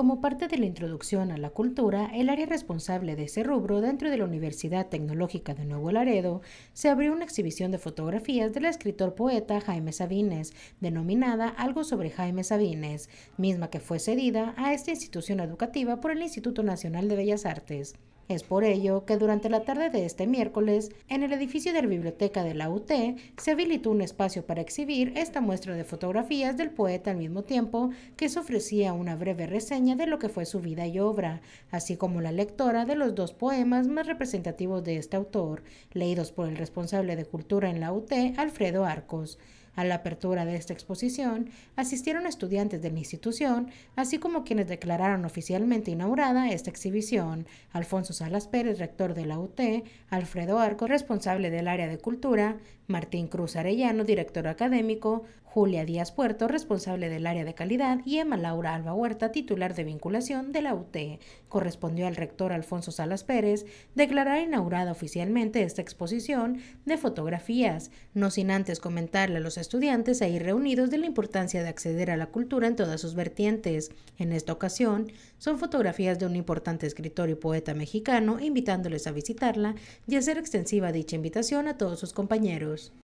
Como parte de la introducción a la cultura, el área responsable de ese rubro dentro de la Universidad Tecnológica de Nuevo Laredo, se abrió una exhibición de fotografías del escritor poeta Jaime Sabines, denominada Algo sobre Jaime Sabines, misma que fue cedida a esta institución educativa por el Instituto Nacional de Bellas Artes. Es por ello que durante la tarde de este miércoles, en el edificio de la biblioteca de la UT, se habilitó un espacio para exhibir esta muestra de fotografías del poeta al mismo tiempo que se ofrecía una breve reseña de lo que fue su vida y obra, así como la lectora de los dos poemas más representativos de este autor, leídos por el responsable de cultura en la UT, Alfredo Arcos. A la apertura de esta exposición asistieron estudiantes de la institución, así como quienes declararon oficialmente inaugurada esta exhibición, Alfonso Salas Pérez, rector de la UT, Alfredo Arco, responsable del área de cultura, Martín Cruz Arellano, director académico, Julia Díaz Puerto, responsable del área de calidad, y Emma Laura Alba Huerta, titular de vinculación de la UTE. Correspondió al rector Alfonso Salas Pérez declarar inaugurada oficialmente esta exposición de fotografías, no sin antes comentarle a los estudiantes ahí reunidos de la importancia de acceder a la cultura en todas sus vertientes. En esta ocasión, son fotografías de un importante escritor y poeta mexicano, invitándoles a visitarla y hacer extensiva dicha invitación a todos sus compañeros.